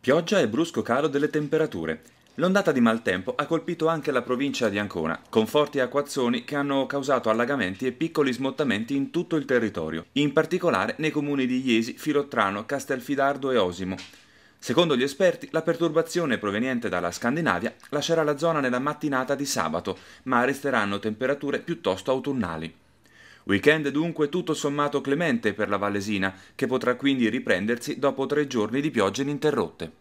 Pioggia e brusco calo delle temperature. L'ondata di maltempo ha colpito anche la provincia di Ancona, con forti acquazzoni che hanno causato allagamenti e piccoli smottamenti in tutto il territorio, in particolare nei comuni di Iesi, Filottrano, Castelfidardo e Osimo. Secondo gli esperti, la perturbazione proveniente dalla Scandinavia lascerà la zona nella mattinata di sabato, ma resteranno temperature piuttosto autunnali. Weekend dunque tutto sommato clemente per la Valesina, che potrà quindi riprendersi dopo tre giorni di piogge ininterrotte.